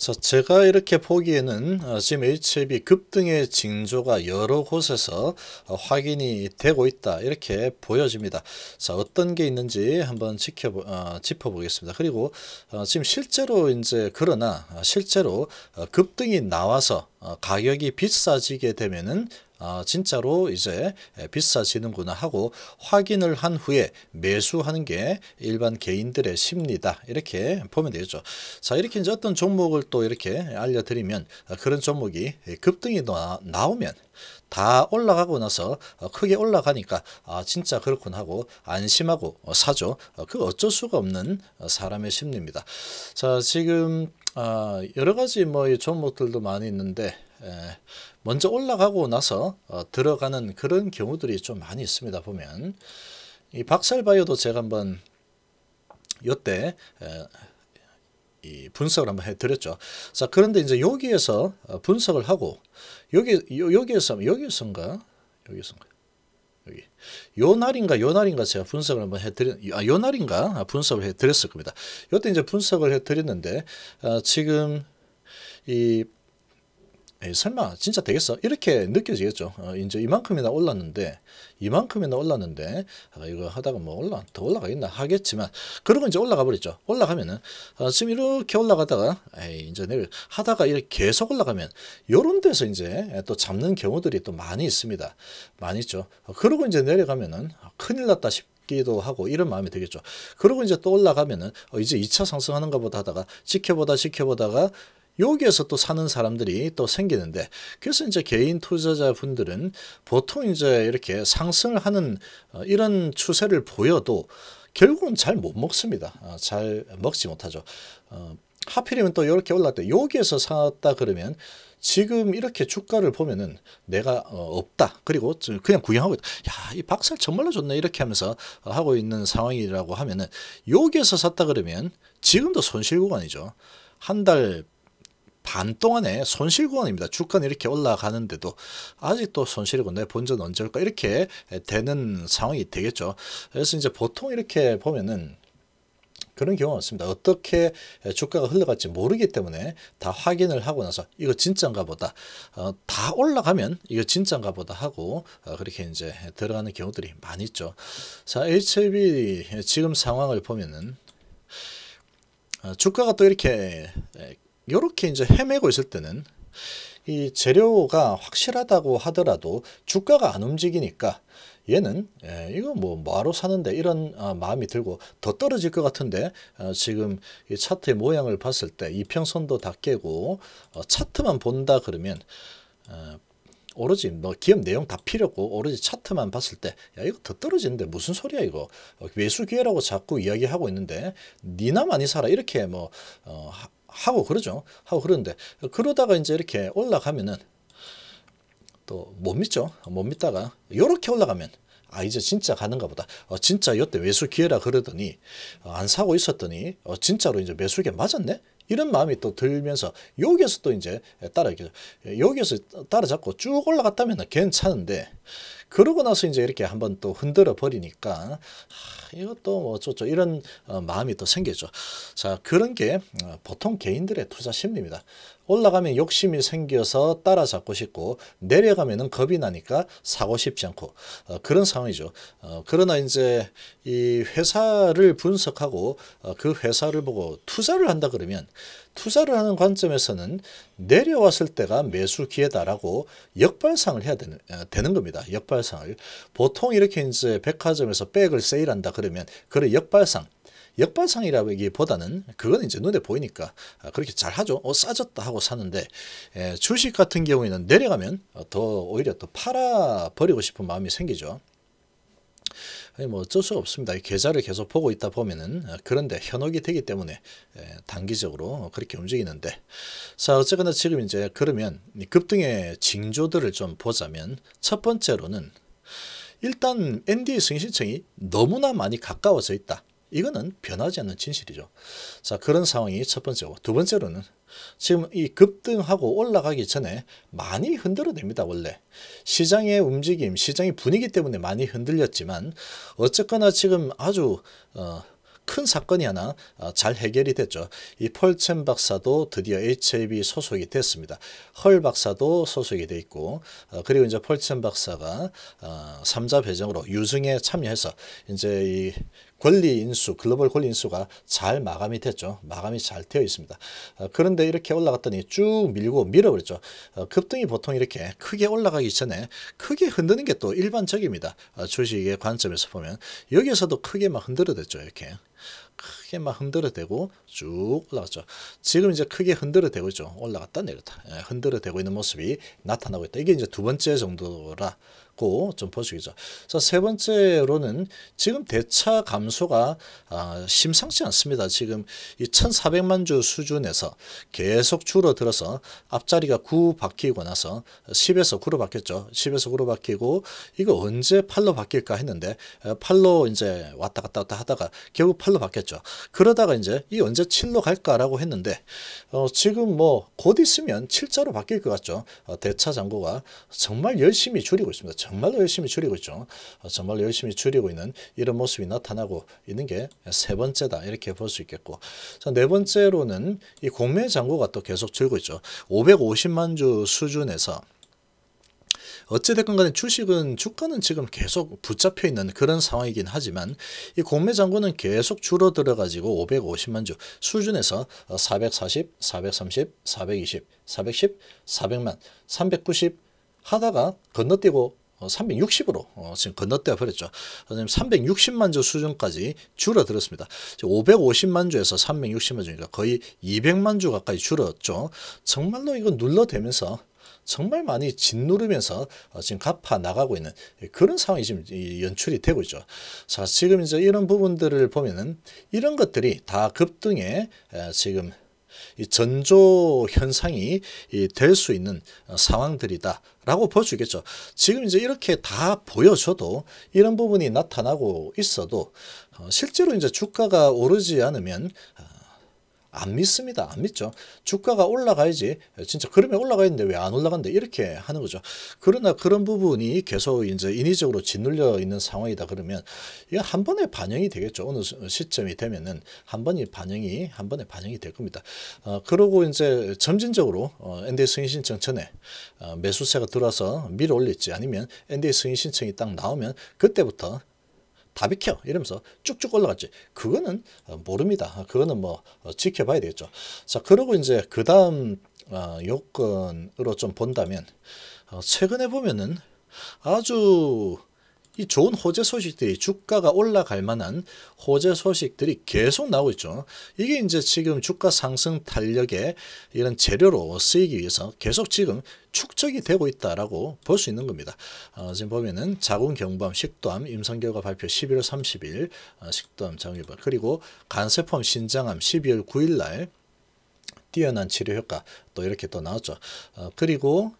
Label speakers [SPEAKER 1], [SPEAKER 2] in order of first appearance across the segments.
[SPEAKER 1] 자, 제가 이렇게 보기에는 어, 지금 HB 급등의 징조가 여러 곳에서 어, 확인이 되고 있다 이렇게 보여집니다. 자, 어떤 게 있는지 한번 지켜보, 어, 짚어보겠습니다. 그리고 어, 지금 실제로 이제 그러나 어, 실제로 급등이 나와서 어, 가격이 비싸지게 되면은 아, 진짜로 이제 예, 비싸지는구나 하고 확인을 한 후에 매수하는 게 일반 개인들의 심리다. 이렇게 보면 되겠죠. 자, 이렇게 이제 어떤 종목을 또 이렇게 알려드리면 어, 그런 종목이 예, 급등이 나오면 다 올라가고 나서 크게 올라가니까 아 진짜 그렇군 하고 안심하고 사죠. 그 어쩔 수가 없는 사람의 심리입니다. 자 지금 아, 여러 가지 뭐 종목들도 많이 있는데 에, 먼저 올라가고 나서 어, 들어가는 그런 경우들이 좀 많이 있습니다 보면 이 박살바이오도 제가 한번 요때 이 분석을 한번 해드렸죠. 자 그런데 이제 여기에서 어, 분석을 하고 여기 여기에서 여기에서인가 여기에서인가 여기 요날인가 요날인가 제가 분석을 한번 해드린 아 요날인가 아, 분석을 해드렸을 겁니다. 이때 이제 분석을 해드렸는데 아, 지금 이 에이, 설마 진짜 되겠어? 이렇게 느껴지겠죠. 어, 이제 이만큼이나 올랐는데 이만큼이나 올랐는데 아, 이거 하다가 뭐 올라 더 올라가겠나 하겠지만 그러고 이제 올라가 버렸죠 올라가면은 어, 지금 이렇게 올라가다가 에이, 이제 내 하다가 이렇게 계속 올라가면 요런 데서 이제 또 잡는 경우들이 또 많이 있습니다. 많이 있죠. 어, 그러고 이제 내려가면은 아, 큰일 났다 싶. 기도 하고 이런 마음이 되겠죠. 그러고 이제 또 올라가면은 어, 이제 2차 상승하는가 보다 하다가 지켜보다 지켜보다가 여기에서 또 사는 사람들이 또 생기는데 그래서 이제 개인 투자자분들은 보통 이제 이렇게 상승을 하는 어, 이런 추세를 보여도 결국은 잘 못 먹습니다. 어, 잘 먹지 못하죠. 어, 하필이면 또 이렇게 올랐대. 여기에서 샀다 그러면 지금 이렇게 주가를 보면은 내가 없다. 그리고 그냥 구경하고 있다. 야, 이 박살 정말로 좋네. 이렇게 하면서 하고 있는 상황이라고 하면은 여기에서 샀다 그러면 지금도 손실 구간이죠. 한달 반 동안에 손실 구원입니다. 주가는 이렇게 올라가는데도 아직도 손실 구원 내 본전 언제 올까 이렇게 되는 상황이 되겠죠. 그래서 이제 보통 이렇게 보면은 그런 경우가 없습니다. 어떻게 주가가 흘러갈지 모르기 때문에 다 확인을 하고 나서 이거 진짠가 보다 어, 다 올라가면 이거 진짠가 보다 하고 어, 그렇게 이제 들어가는 경우들이 많이 있죠. 자 HLB 지금 상황을 보면은 어, 주가가 또 이렇게 이렇게 이제 헤매고 있을 때는 이 재료가 확실하다고 하더라도 주가가 안 움직이니까 얘는 예, 이거 뭐 뭐하러 사는데 이런 아, 마음이 들고 더 떨어질 것 같은데 아, 지금 이 차트의 모양을 봤을 때 이평선도 다 깨고 어, 차트만 본다 그러면 어, 오로지 뭐 기업 내용 다 필요 없고 오로지 차트만 봤을 때 야 이거 더 떨어지는데 무슨 소리야 이거 어, 외수 기회라고 자꾸 이야기하고 있는데 니나 많이 살아 이렇게 뭐 어, 하고 그러죠. 하고 그러는데 그러다가 이제 이렇게 올라가면은 또 못 믿죠. 못 믿다가 이렇게 올라가면 아 이제 진짜 가는가 보다. 어, 진짜 이때 매수 기회라 그러더니 어, 안 사고 있었더니 어, 진짜로 이제 매수기에 맞았네. 이런 마음이 또 들면서 여기에서 또 이제 따라 이렇게 여기에서 따라잡고 쭉 올라갔다면 괜찮은데 그러고 나서 이제 이렇게 한번 또 흔들어 버리니까 이것도 뭐좋죠 이런 어, 마음이 또 생기죠. 자 그런 게 어, 보통 개인들의 투자 심리입니다. 올라가면 욕심이 생겨서 따라잡고 싶고 내려가면 겁이 나니까 사고 싶지 않고 어, 그런 상황이죠. 어, 그러나 이제 이 회사를 분석하고 어, 그 회사를 보고 투자를 한다 그러면 투자를 하는 관점에서는 내려왔을 때가 매수 기회다라고 역발상을 해야 되는, 어, 되는 겁니다. 역발상을. 보통 이렇게 이제 백화점에서 백을 세일한다 그러면 그래 역발상 역발상이라기보다는 그건 이제 눈에 보이니까 아, 그렇게 잘 하죠. 어, 싸졌다 하고 사는데 예, 주식 같은 경우에는 내려가면 더 오히려 더 팔아 버리고 싶은 마음이 생기죠. 아니 뭐 어쩔 수 없습니다. 계좌를 계속 보고 있다 보면은 어, 그런데 현혹이 되기 때문에 단기적으로 그렇게 움직이는데 자 어쨌거나 지금 이제 그러면 급등의 징조들을 좀 보자면 첫 번째로는 일단 NDA 승신청이 너무나 많이 가까워져 있다. 이거는 변하지 않는 진실이죠. 자 그런 상황이 첫 번째고 두 번째로는 지금 이 급등하고 올라가기 전에 많이 흔들어냅니다. 원래 시장의 움직임, 시장의 분위기 때문에 많이 흔들렸지만 어쨌거나 지금 아주 어, 큰 사건이 하나 어, 잘 해결이 됐죠. 이 폴첸 박사도 드디어 HIV 소속이 됐습니다. 헐 박사도 소속이 돼 있고 어, 그리고 이제 폴첸 박사가 어, 삼자 배정으로 유증에 참여해서 이제 이 권리 인수, 글로벌 권리 인수가 잘 마감이 됐죠. 마감이 잘 되어 있습니다. 어, 그런데 이렇게 올라갔더니 쭉 밀고 밀어버렸죠. 어, 급등이 보통 이렇게 크게 올라가기 전에 크게 흔드는 게 또 일반적입니다. 어, 주식의 관점에서 보면 여기에서도 크게 막 흔들어댔죠. 이렇게 크게 막 흔들어대고 쭉 올라갔죠. 지금 이제 크게 흔들어대고 있죠. 올라갔다 내렸다. 예, 흔들어대고 있는 모습이 나타나고 있다. 이게 이제 두 번째 정도라 낮고 좀보수죠 자, 세 번째로는 지금 대차 감소가 아, 심상치 않습니다. 지금 이 1,400만 주 수준에서 계속 줄어들어서 앞자리가 9 바뀌고 나서 10에서 9로 바뀌었죠. 10에서 9로 바뀌고 이거 언제 8로 바뀔까 했는데 8로 이제 왔다 갔다 왔다 하다가 결국 8로 바뀌었죠. 그러다가 이제 이 언제 7로 갈까라고 했는데 어, 지금 뭐 곧 있으면 7자로 바뀔 것 같죠. 어, 대차 잔고가 정말 열심히 줄이고 있습니다. 정말로 열심히 줄이고 있죠. 어, 정말로 열심히 줄이고 있는 이런 모습이 나타나고 있는 게 세 번째다 이렇게 볼 수 있겠고 자, 네 번째로는 이 공매 잔고가 또 계속 줄고 있죠. 550만 주 수준에서 어찌됐건 간에 주식은 주가는 지금 계속 붙잡혀 있는 그런 상황이긴 하지만 이 공매 잔고는 계속 줄어들어 가지고 550만 주 수준에서 440, 430, 420, 410, 400만, 390 하다가 건너뛰고 360으로 어, 어, 지금 건너뛰어 버렸죠. 선생님 360만 주 수준까지 줄어들었습니다. 550만 주에서 360만 주니까 거의 200만 주 가까이 줄었죠. 정말로 이거 눌러대면서 정말 많이 짓누르면서 어, 지금 갚아 나가고 있는 그런 상황이 지금 연출이 되고 있죠. 자, 지금 이제 이런 부분들을 보면은 이런 것들이 다 급등에 지금 이 전조 현상이 될 수 있는 상황들이다. 라고 볼 수 있겠죠. 지금 이제 이렇게 다 보여줘도 이런 부분이 나타나고 있어도 어, 실제로 이제 주가가 오르지 않으면 어, 안 믿습니다. 안 믿죠. 주가가 올라가야지. 진짜 그러면 올라가는데 왜 안 올라간데 이렇게 하는 거죠. 그러나 그런 부분이 계속 이제 인위적으로 짓눌려 있는 상황이다 그러면 이건 한 번에 반영이 되겠죠. 어느 시점이 되면은 한 번이 반영이 한 번에 반영이 될 겁니다. 어, 그러고 이제 점진적으로 어, NDA 승인 신청 전에 어, 매수세가 들어와서 밀어 올릴지 아니면 NDA 승인 신청이 딱 나오면 그때부터 다 비켜 이러면서 쭉쭉 올라갔지 그거는 어, 모릅니다 그거는 뭐 어, 지켜봐야 되겠죠 자 그러고 이제 그 다음 어, 요건으로 좀 본다면 최근에 보면은 아주 이 좋은 호재 소식들이 주가가 올라갈 만한 호재 소식들이 계속 나오고 있죠. 이게 이제 지금 주가 상승 탄력의 이런 재료로 쓰이기 위해서 계속 지금 축적이 되고 있다라고 볼 수 있는 겁니다. 어, 지금 보면은 자궁 경부암, 식도암 임상 결과 발표 11월 30일 어, 식도암 자궁경부암 그리고 간세포암, 신장암 12월 9일 날 뛰어난 치료 효과 또 이렇게 또 나왔죠. 어, 그리고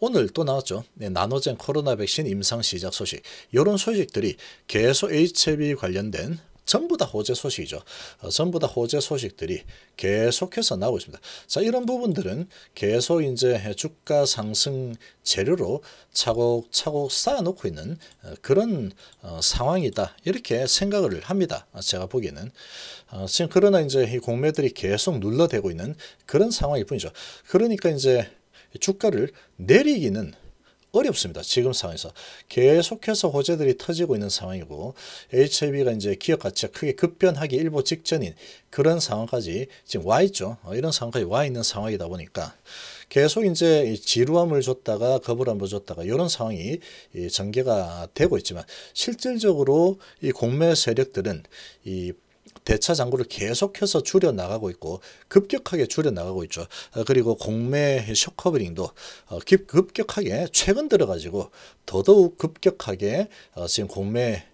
[SPEAKER 1] 오늘 또 나왔죠. 네, 나노젠 코로나 백신 임상 시작 소식. 이런 소식들이 계속 HIV 관련된 전부 다 호재 소식이죠. 어, 전부 다 호재 소식들이 계속해서 나오고 있습니다. 자, 이런 부분들은 계속 이제 주가 상승 재료로 차곡차곡 쌓아놓고 있는 어, 그런 어, 상황이다. 이렇게 생각을 합니다. 어, 제가 보기에는. 어, 지금 그러나 이제 이 공매들이 계속 눌러대고 있는 그런 상황일 뿐이죠. 그러니까 이제 주가를 내리기는 어렵습니다. 지금 상황에서 계속해서 호재들이 터지고 있는 상황이고 HIV가 이제 기업 가치가 크게 급변하기 일보 직전인 그런 상황까지 지금 와 있죠. 어, 이런 상황까지 와 있는 상황이다 보니까 계속 이제 지루함을 줬다가 겁을 안보 줬다가 이런 상황이 전개가 되고 있지만 실질적으로 이 공매 세력들은 이 대차 잔고를 계속해서 줄여 나가고 있고 급격하게 줄여 나가고 있죠. 어, 그리고 공매 쇼커버링도 어, 급격하게 최근 들어가지고 더더욱 급격하게 어, 지금 공매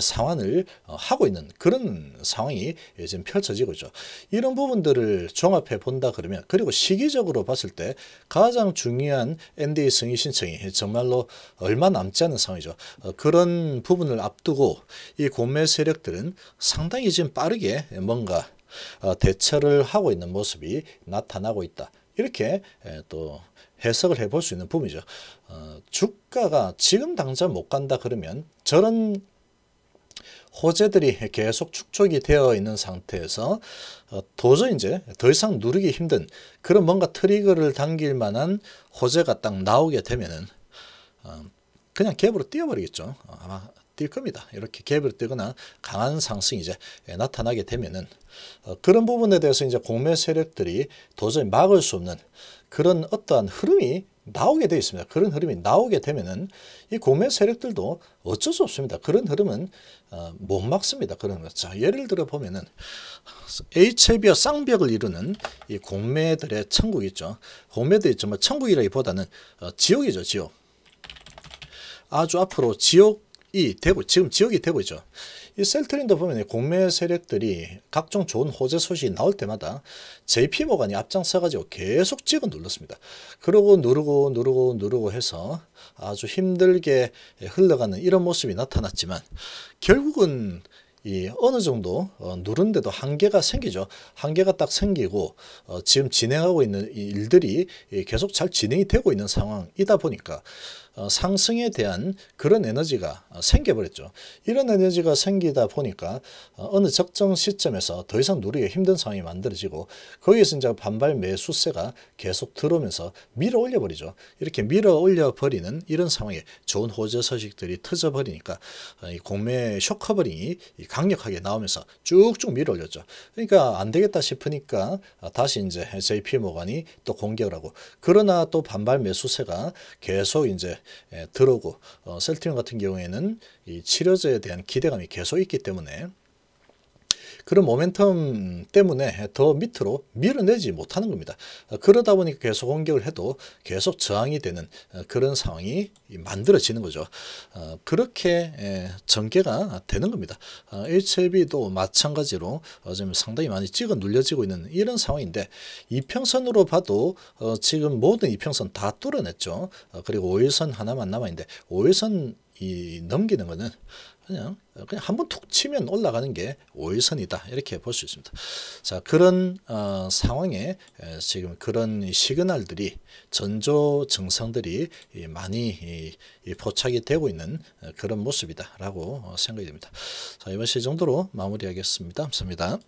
[SPEAKER 1] 상환을 어, 하고 있는 그런 상황이 지금 펼쳐지고 있죠. 이런 부분들을 종합해 본다 그러면 그리고 시기적으로 봤을 때 가장 중요한 NDA 승인 신청이 정말로 얼마 남지 않은 상황이죠. 어, 그런 부분을 앞두고 이 고매 세력들은 상당히 지금 빠르게 뭔가 어, 대처를 하고 있는 모습이 나타나고 있다. 이렇게 또 해석을 해 볼 수 있는 부분이죠. 주가가 지금 당장 못 간다 그러면 저런 호재들이 계속 축적이 되어 있는 상태에서 어, 도저히 이제 더 이상 누르기 힘든 그런 뭔가 트리거를 당길 만한 호재가 딱 나오게 되면은 어, 그냥 갭으로 뛰어버리겠죠. 아마 뛸 겁니다. 이렇게 갭으로뛰거나 강한 상승이 이제 예, 나타나게 되면은 어, 그런 부분에 대해서 이제 공매 세력들이 도저히 막을 수 없는 그런 어떠한 흐름이 나오게 되어 있습니다. 그런 흐름이 나오게 되면은 이 공매 세력들도 어쩔 수 없습니다. 그런 흐름은 어, 못 막습니다. 그런 거. 자, 예를 들어 보면은 HLB와 쌍벽을 이루는 이 공매들의 천국 있죠. 공매들이 정말 천국이라기보다는 어, 지옥이죠, 지옥. 아주 앞으로 지역이 되고 지금 지역이 되고 있죠. 이 셀트린도 보면 공매 세력들이 각종 좋은 호재 소식이 나올 때마다 JP 모간이 앞장서가지고 계속 찍어 눌렀습니다. 그러고 누르고 누르고 누르고 해서 아주 힘들게 흘러가는 이런 모습이 나타났지만 결국은 이 어느 정도 어, 누른데도 한계가 생기죠. 한계가 딱 생기고 어, 지금 진행하고 있는 일들이 계속 잘 진행이 되고 있는 상황이다 보니까 어, 상승에 대한 그런 에너지가 어, 생겨버렸죠. 이런 에너지가 생기다 보니까 어, 어느 적정 시점에서 더 이상 누리기 힘든 상황이 만들어지고 거기에서 이제 반발 매수세가 계속 들어오면서 밀어 올려버리죠. 이렇게 밀어 올려버리는 이런 상황에 좋은 호재 소식들이 터져버리니까 공매 쇼커버링이 강력하게 나오면서 쭉쭉 밀어 올렸죠. 그러니까 안 되겠다 싶으니까 다시 이제 JP 모간이 또 공격을 하고 그러나 또 반발 매수세가 계속 이제 들어오고 어, 셀트리온 같은 경우에는 이 치료제에 대한 기대감이 계속 있기 때문에 그런 모멘텀 때문에 더 밑으로 밀어내지 못하는 겁니다. 그러다 보니까 계속 공격을 해도 계속 저항이 되는 어, 그런 상황이 만들어지는 거죠. 어, 그렇게 전개가 되는 겁니다. 어, HLB도 마찬가지로 지금 상당히 많이 찍어 눌려지고 있는 이런 상황인데 이평선으로 봐도 지금 모든 이평선 다 뚫어냈죠. 그리고 5일선 하나만 남아있는데 5일선 이 넘기는 거는 그냥 그냥 한번 툭 치면 올라가는 게 오일선이다 이렇게 볼 수 있습니다. 자 그런 어, 상황에 지금 그런 시그널들이 전조 증상들이 많이 포착이 되고 있는 어, 그런 모습이다라고 어, 생각이 됩니다. 자 이번 시 정도로 마무리하겠습니다. 감사합니다.